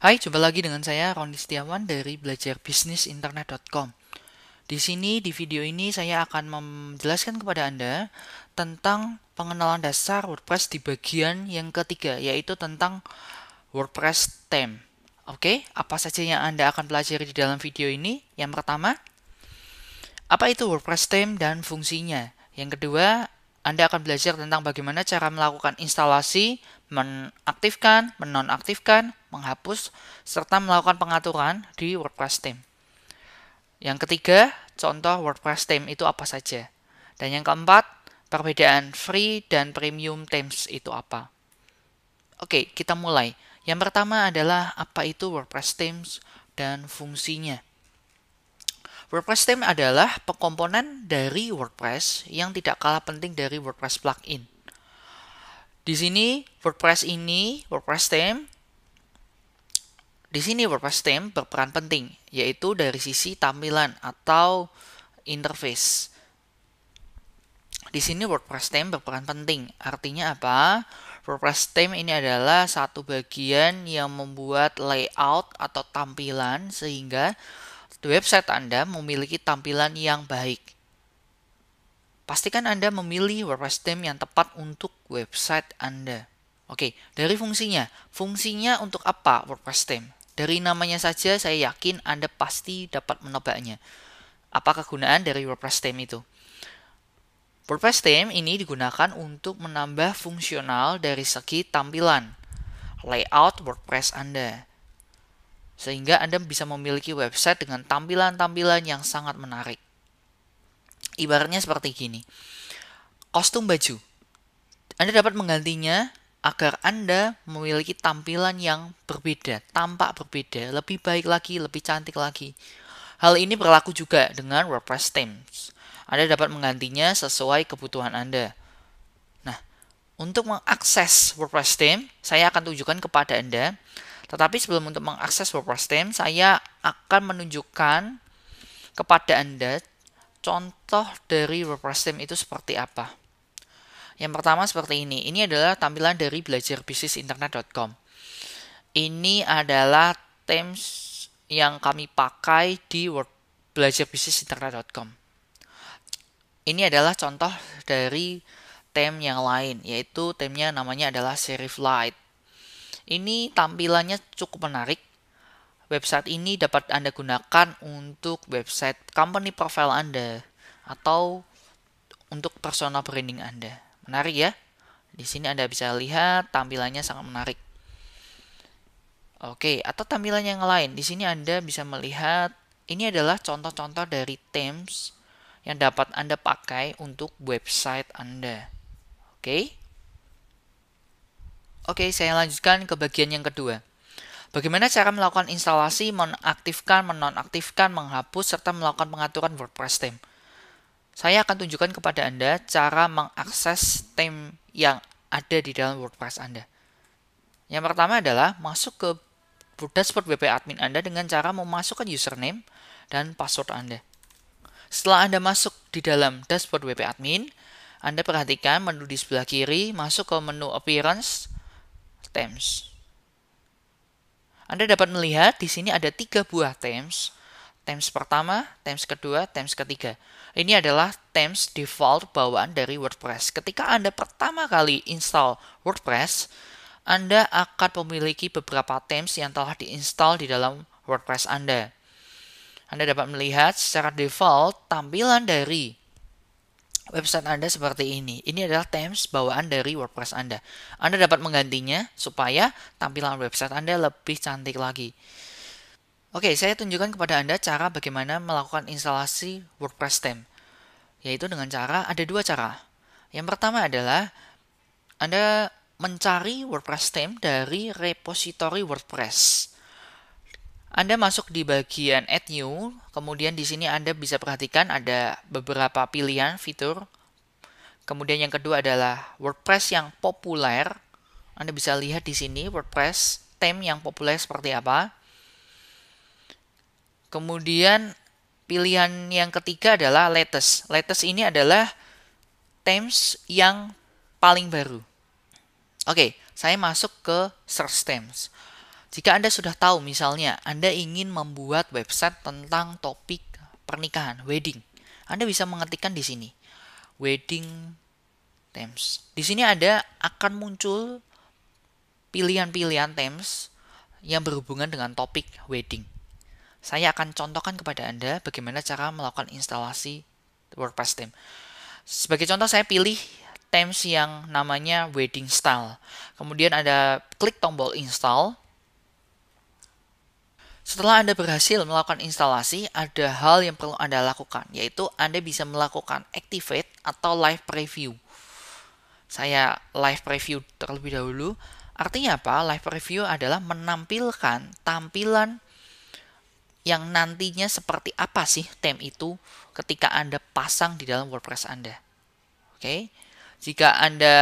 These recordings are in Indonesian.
Hai, coba lagi dengan saya Roni Setiawan dari belajarbisnisinternet.com. Di sini di video ini saya akan menjelaskan kepada Anda tentang pengenalan dasar WordPress di bagian yang ketiga yaitu tentang WordPress theme. Oke, apa saja yang Anda akan pelajari di dalam video ini? Yang pertama, apa itu WordPress theme dan fungsinya? Yang kedua, anda akan belajar tentang bagaimana cara melakukan instalasi, menaktifkan, menonaktifkan, menghapus, serta melakukan pengaturan di WordPress theme. Yang ketiga, contoh WordPress theme itu apa saja. Dan yang keempat, perbedaan free dan premium themes itu apa. Oke, kita mulai. Yang pertama adalah apa itu WordPress themes dan fungsinya. WordPress theme adalah pengkomponen dari WordPress yang tidak kalah penting dari WordPress plugin. Di sini WordPress ini, WordPress theme di sini WordPress theme berperan penting, yaitu dari sisi tampilan atau interface. Di sini WordPress theme berperan penting. Artinya apa? WordPress theme ini adalah satu bagian yang membuat layout atau tampilan sehingga website Anda memiliki tampilan yang baik. Pastikan Anda memilih WordPress theme yang tepat untuk website Anda. Oke, dari fungsinya. Fungsinya untuk apa WordPress theme? Dari namanya saja saya yakin Anda pasti dapat menebaknya. Apa kegunaan dari WordPress theme itu? WordPress theme ini digunakan untuk menambah fungsional dari segi tampilan, layout WordPress Anda sehingga Anda bisa memiliki website dengan tampilan-tampilan yang sangat menarik. Ibaratnya seperti gini. Kostum baju. Anda dapat menggantinya agar Anda memiliki tampilan yang berbeda, tampak berbeda, lebih baik lagi, lebih cantik lagi. Hal ini berlaku juga dengan WordPress themes. Anda dapat menggantinya sesuai kebutuhan Anda. Nah, untuk mengakses WordPress theme, saya akan tunjukkan kepada Anda tetapi sebelum untuk mengakses WordPress theme, saya akan menunjukkan kepada Anda contoh dari WordPress theme itu seperti apa. Yang pertama seperti ini. Ini adalah tampilan dari belajarbisnisinternet.com. Ini adalah themes yang kami pakai di belajarbisnisinternet.com. Ini adalah contoh dari theme yang lain, yaitu theme-nya namanya adalah serif light. Ini tampilannya cukup menarik. Website ini dapat Anda gunakan untuk website company profile Anda atau untuk personal branding Anda. Menarik ya? Di sini Anda bisa lihat tampilannya sangat menarik. Oke, atau tampilan yang lain. Di sini Anda bisa melihat ini adalah contoh-contoh dari themes yang dapat Anda pakai untuk website Anda. Oke. Oke, saya lanjutkan ke bagian yang kedua. Bagaimana cara melakukan instalasi, menonaktifkan, menonaktifkan, menghapus, serta melakukan pengaturan WordPress theme. Saya akan tunjukkan kepada Anda cara mengakses theme yang ada di dalam WordPress Anda. Yang pertama adalah masuk ke dashboard WP admin Anda dengan cara memasukkan username dan password Anda. Setelah Anda masuk di dalam dashboard WP admin, Anda perhatikan menu di sebelah kiri, masuk ke menu appearance, Thames. Anda dapat melihat di sini ada tiga buah Thames. Thames pertama, Thames kedua, Thames ketiga. Ini adalah Thames default bawaan dari WordPress. Ketika Anda pertama kali install WordPress, Anda akan memiliki beberapa Thames yang telah diinstal di dalam WordPress Anda. Anda dapat melihat secara default tampilan dari website Anda seperti ini. Ini adalah themes bawaan dari WordPress Anda. Anda dapat menggantinya supaya tampilan website Anda lebih cantik lagi. Oke, saya tunjukkan kepada Anda cara bagaimana melakukan instalasi WordPress theme. Yaitu dengan cara, ada dua cara. Yang pertama adalah Anda mencari WordPress theme dari repository WordPress. Anda masuk di bagian Add New, kemudian di sini Anda bisa perhatikan ada beberapa pilihan fitur. Kemudian yang kedua adalah WordPress yang populer. Anda bisa lihat di sini WordPress theme yang populer seperti apa. Kemudian pilihan yang ketiga adalah latest. Latest ini adalah themes yang paling baru. Oke, saya masuk ke search themes. Jika Anda sudah tahu misalnya Anda ingin membuat website tentang topik pernikahan, wedding. Anda bisa mengetikkan di sini. Wedding themes. Di sini ada akan muncul pilihan-pilihan themes yang berhubungan dengan topik wedding. Saya akan contohkan kepada Anda bagaimana cara melakukan instalasi WordPress theme. Sebagai contoh saya pilih themes yang namanya wedding style. Kemudian Anda klik tombol install setelah Anda berhasil melakukan instalasi, ada hal yang perlu Anda lakukan, yaitu Anda bisa melakukan activate atau live preview. Saya live preview terlebih dahulu. Artinya apa? Live preview adalah menampilkan tampilan yang nantinya seperti apa sih tem itu ketika Anda pasang di dalam WordPress Anda. Oke. Jika Anda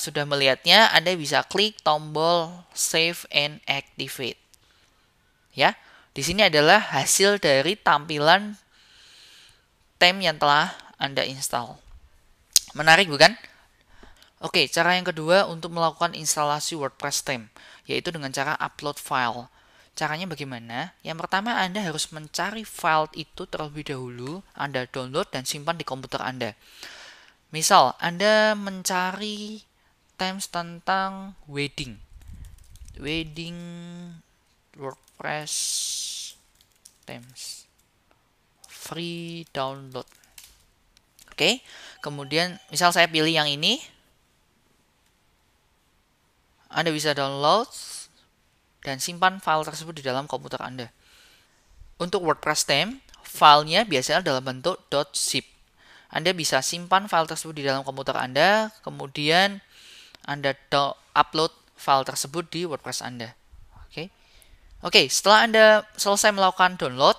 sudah melihatnya, Anda bisa klik tombol save and activate ya. Di sini adalah hasil dari tampilan theme yang telah Anda install. Menarik bukan? Oke, cara yang kedua untuk melakukan instalasi WordPress theme, yaitu dengan cara upload file. Caranya bagaimana? Yang pertama, Anda harus mencari file itu terlebih dahulu, Anda download dan simpan di komputer Anda. Misal, Anda mencari themes tentang wedding. Wedding word press Times free download. Oke, okay. kemudian misal saya pilih yang ini. Anda bisa download dan simpan file tersebut di dalam komputer Anda. Untuk WordPress theme, filenya biasanya dalam bentuk .zip. Anda bisa simpan file tersebut di dalam komputer Anda, kemudian Anda upload file tersebut di WordPress Anda. Oke, setelah Anda selesai melakukan download,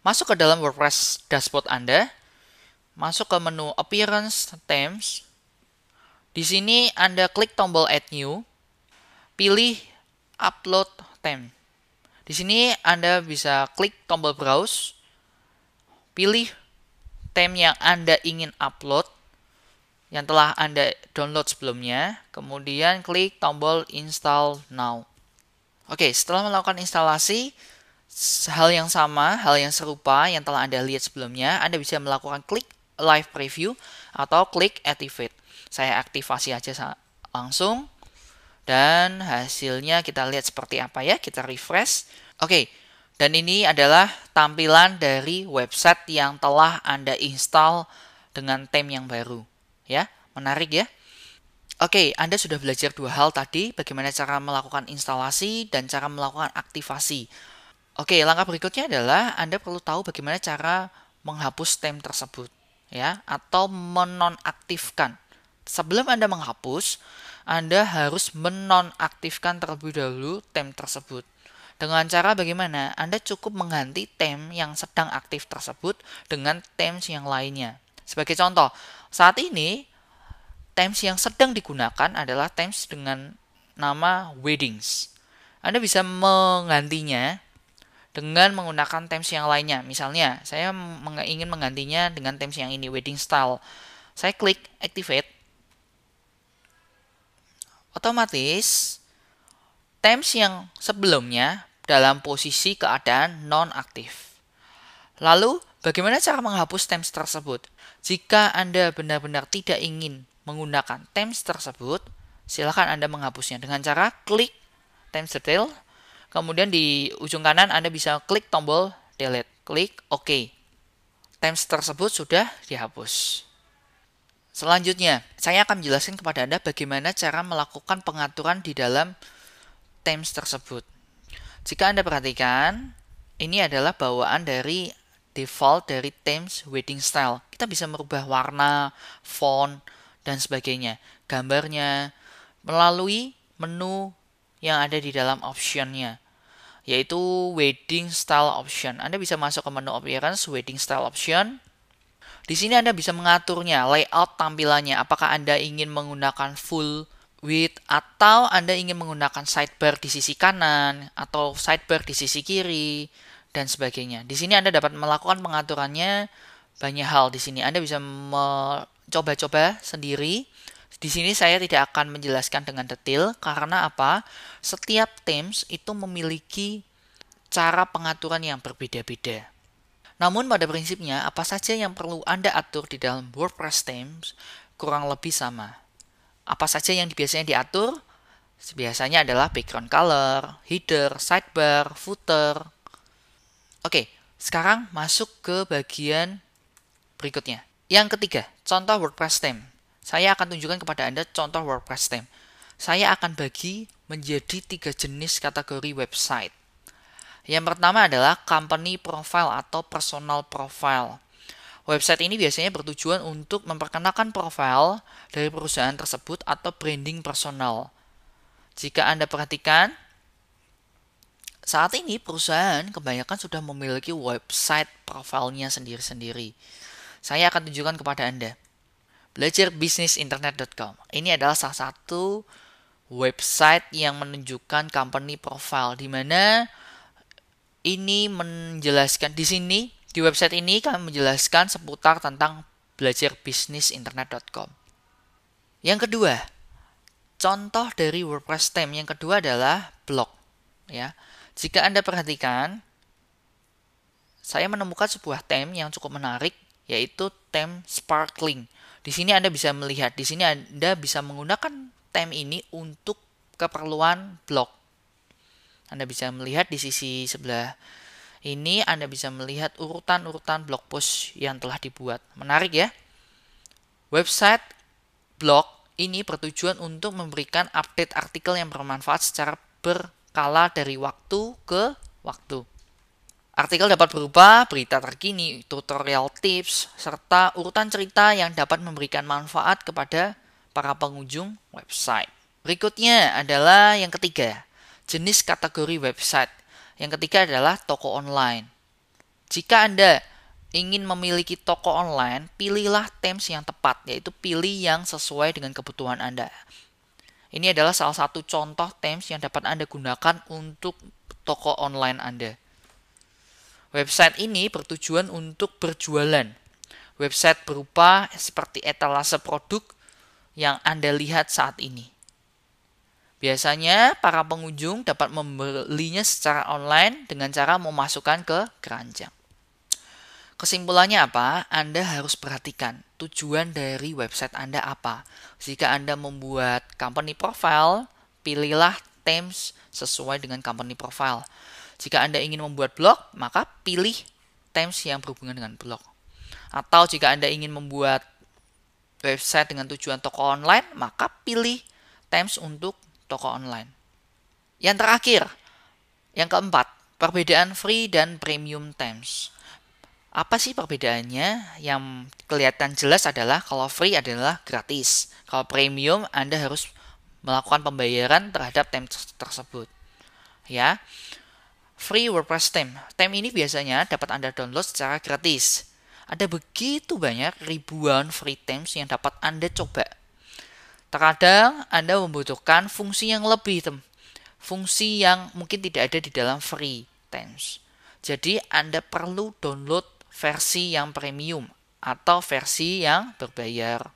masuk ke dalam WordPress dashboard Anda, masuk ke menu Appearance, Themes. Di sini Anda klik tombol Add New, pilih Upload Theme. Di sini Anda bisa klik tombol Browse, pilih theme yang Anda ingin upload yang telah Anda download sebelumnya, kemudian klik tombol Install Now. Oke, setelah melakukan instalasi, hal yang sama, hal yang serupa yang telah Anda lihat sebelumnya, Anda bisa melakukan klik live preview atau klik activate. Saya aktifasi aja langsung dan hasilnya kita lihat seperti apa ya, kita refresh. Oke, dan ini adalah tampilan dari website yang telah Anda install dengan theme yang baru. Ya, menarik ya. Oke, Anda sudah belajar dua hal tadi, bagaimana cara melakukan instalasi dan cara melakukan aktivasi. Oke, langkah berikutnya adalah Anda perlu tahu bagaimana cara menghapus stem tersebut, ya, atau menonaktifkan. Sebelum Anda menghapus, Anda harus menonaktifkan terlebih dahulu tem tersebut. Dengan cara bagaimana? Anda cukup mengganti tem yang sedang aktif tersebut dengan tem yang lainnya. Sebagai contoh, saat ini Times yang sedang digunakan adalah Times dengan nama weddings. Anda bisa menggantinya dengan menggunakan Times yang lainnya. Misalnya, saya ingin menggantinya dengan Times yang ini, wedding style. Saya klik activate. Otomatis, Times yang sebelumnya dalam posisi keadaan non-aktif. Lalu, bagaimana cara menghapus Times tersebut? Jika Anda benar-benar tidak ingin menggunakan themes tersebut, silakan Anda menghapusnya dengan cara klik themes detail, kemudian di ujung kanan Anda bisa klik tombol delete, klik OK. Themes tersebut sudah dihapus. Selanjutnya, saya akan menjelaskan kepada Anda bagaimana cara melakukan pengaturan di dalam themes tersebut. Jika Anda perhatikan, ini adalah bawaan dari default dari themes wedding style. Kita bisa merubah warna, font, dan sebagainya. Gambarnya melalui menu yang ada di dalam optionnya yaitu wedding style option. Anda bisa masuk ke menu appearance ya wedding style option. Di sini Anda bisa mengaturnya layout tampilannya. Apakah Anda ingin menggunakan full width atau Anda ingin menggunakan sidebar di sisi kanan atau sidebar di sisi kiri dan sebagainya. Di sini Anda dapat melakukan pengaturannya banyak hal di sini. Anda bisa coba-coba sendiri. Di sini saya tidak akan menjelaskan dengan detail karena apa? Setiap teams itu memiliki cara pengaturan yang berbeda-beda. Namun pada prinsipnya apa saja yang perlu Anda atur di dalam WordPress themes kurang lebih sama. Apa saja yang biasanya diatur? Biasanya adalah background color, header, sidebar, footer. Oke, sekarang masuk ke bagian berikutnya. Yang ketiga, contoh WordPress theme. Saya akan tunjukkan kepada Anda contoh WordPress theme. Saya akan bagi menjadi tiga jenis kategori website. Yang pertama adalah company profile atau personal profile. Website ini biasanya bertujuan untuk memperkenalkan profile dari perusahaan tersebut atau branding personal. Jika Anda perhatikan, saat ini perusahaan kebanyakan sudah memiliki website profilnya sendiri-sendiri saya akan tunjukkan kepada Anda. belajarbisnisinternet.com. Ini adalah salah satu website yang menunjukkan company profile di mana ini menjelaskan di sini di website ini kami menjelaskan seputar tentang belajarbisnisinternet.com. Yang kedua, contoh dari WordPress theme yang kedua adalah blog ya. Jika Anda perhatikan saya menemukan sebuah theme yang cukup menarik yaitu tem sparkling. Di sini Anda bisa melihat, di sini Anda bisa menggunakan tem ini untuk keperluan blog. Anda bisa melihat di sisi sebelah ini Anda bisa melihat urutan-urutan blog post yang telah dibuat. Menarik ya? Website blog ini bertujuan untuk memberikan update artikel yang bermanfaat secara berkala dari waktu ke waktu. Artikel dapat berupa berita terkini, tutorial tips, serta urutan cerita yang dapat memberikan manfaat kepada para pengunjung website. Berikutnya adalah yang ketiga, jenis kategori website. Yang ketiga adalah toko online. Jika Anda ingin memiliki toko online, pilihlah themes yang tepat, yaitu pilih yang sesuai dengan kebutuhan Anda. Ini adalah salah satu contoh themes yang dapat Anda gunakan untuk toko online Anda. Website ini bertujuan untuk berjualan. Website berupa seperti etalase produk yang Anda lihat saat ini. Biasanya, para pengunjung dapat membelinya secara online dengan cara memasukkan ke keranjang. Kesimpulannya apa? Anda harus perhatikan tujuan dari website Anda apa. Jika Anda membuat company profile, pilihlah themes sesuai dengan company profile. Jika Anda ingin membuat blog, maka pilih themes yang berhubungan dengan blog. Atau jika Anda ingin membuat website dengan tujuan toko online, maka pilih themes untuk toko online. Yang terakhir, yang keempat, perbedaan free dan premium themes. Apa sih perbedaannya? Yang kelihatan jelas adalah kalau free adalah gratis. Kalau premium Anda harus melakukan pembayaran terhadap themes tersebut. Ya. Free WordPress Theme. Theme ini biasanya dapat Anda download secara gratis. Ada begitu banyak ribuan free themes yang dapat Anda coba. Terkadang Anda membutuhkan fungsi yang lebih, tem. fungsi yang mungkin tidak ada di dalam free themes. Jadi Anda perlu download versi yang premium atau versi yang berbayar.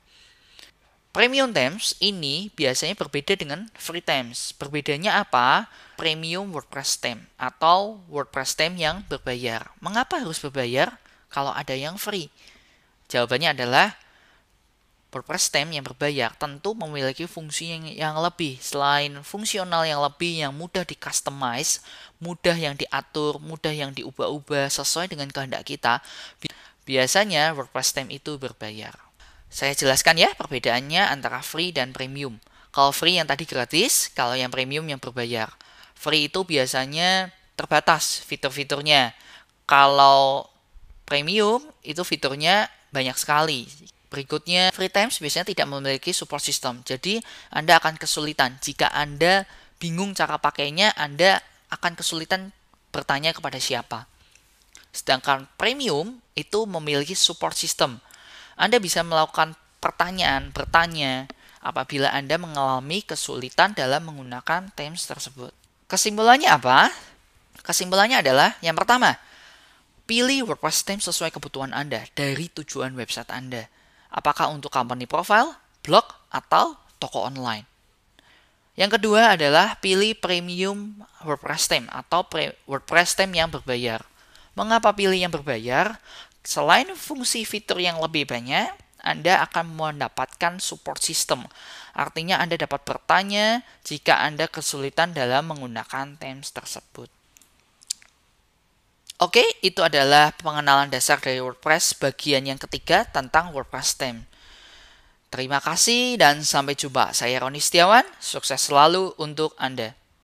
Premium Themes ini biasanya berbeda dengan Free Themes. Berbedanya apa? Premium WordPress Theme atau WordPress Theme yang berbayar. Mengapa harus berbayar kalau ada yang free? Jawabannya adalah WordPress Theme yang berbayar tentu memiliki fungsi yang, yang lebih. Selain fungsional yang lebih yang mudah di-customize, mudah yang diatur, mudah yang diubah-ubah sesuai dengan kehendak kita, biasanya WordPress Theme itu berbayar. Saya jelaskan ya perbedaannya antara free dan premium. Kalau free yang tadi gratis, kalau yang premium yang berbayar. Free itu biasanya terbatas fitur-fiturnya. Kalau premium itu fiturnya banyak sekali. Berikutnya, free times biasanya tidak memiliki support system. Jadi, Anda akan kesulitan. Jika Anda bingung cara pakainya, Anda akan kesulitan bertanya kepada siapa. Sedangkan premium itu memiliki support system anda bisa melakukan pertanyaan, bertanya apabila Anda mengalami kesulitan dalam menggunakan Teams tersebut. Kesimpulannya apa? Kesimpulannya adalah yang pertama, pilih WordPress theme sesuai kebutuhan Anda dari tujuan website Anda. Apakah untuk company profile, blog, atau toko online. Yang kedua adalah pilih premium WordPress theme atau pre WordPress theme yang berbayar. Mengapa pilih yang berbayar? Selain fungsi fitur yang lebih banyak, Anda akan mendapatkan support system. Artinya Anda dapat bertanya jika Anda kesulitan dalam menggunakan themes tersebut. Oke, itu adalah pengenalan dasar dari WordPress bagian yang ketiga tentang WordPress theme. Terima kasih dan sampai jumpa. Saya Roni Setiawan, sukses selalu untuk Anda.